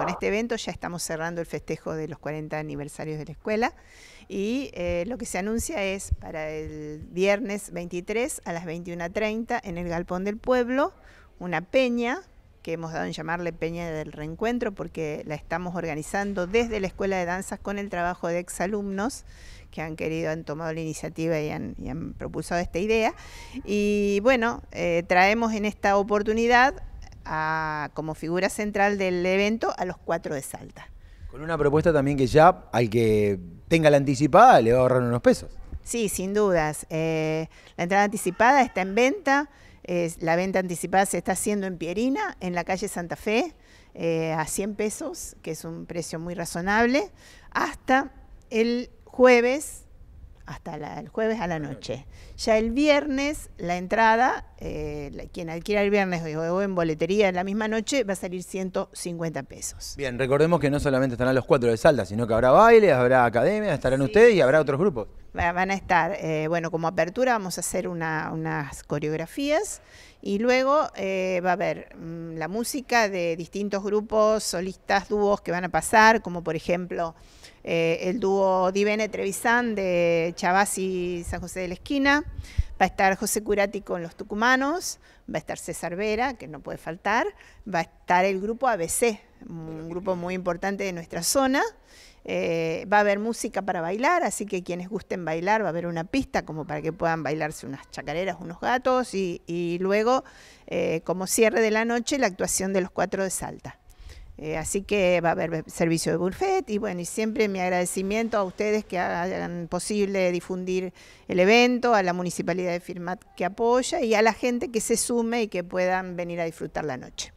con este evento ya estamos cerrando el festejo de los 40 aniversarios de la escuela y eh, lo que se anuncia es para el viernes 23 a las 21.30 en el Galpón del Pueblo una peña que hemos dado en llamarle Peña del Reencuentro porque la estamos organizando desde la Escuela de Danzas con el trabajo de exalumnos que han querido, han tomado la iniciativa y han, propulsado esta idea. Y bueno, eh, traemos en esta oportunidad como figura central del evento a los cuatro de Salta. Con una propuesta también que ya al que tenga la anticipada le va a ahorrar unos pesos. Sí, sin dudas. Eh, la entrada anticipada está en venta. la venta anticipada se está haciendo en Pierina, en la calle Santa Fe, eh, a 100 pesos, que es un precio muy razonable, hasta el jueves hasta el jueves a la noche. Ya el viernes, la entrada, eh, quien adquiera el viernes o en boletería en la misma noche, va a salir 150 pesos. Bien, recordemos que no solamente estarán los cuatro de salda, sino que habrá bailes, habrá academias, estarán ustedes y habrá otros grupos. Van a estar, eh, bueno, como apertura vamos a hacer unas coreografías y luego eh, va a haber mm, la música de distintos grupos, solistas, dúos que van a pasar, como por ejemplo eh, el dúo Divene Trevisan de chavas y San José de la Esquina, va a estar José Curati con los tucumanos, va a estar César Vera, que no puede faltar, va a estar el grupo ABC, un grupo muy importante de nuestra zona. Eh, va a haber música para bailar, así que quienes gusten bailar, va a haber una pista como para que puedan bailarse unas chacareras, unos gatos y, luego, eh, como cierre de la noche, la actuación de los cuatro de Salta. Eh, así que va a haber servicio de buffet y bueno, y siempre mi agradecimiento a ustedes que hagan posible difundir el evento, a la municipalidad de Firmat que apoya y a la gente que se sume y que puedan venir a disfrutar la noche.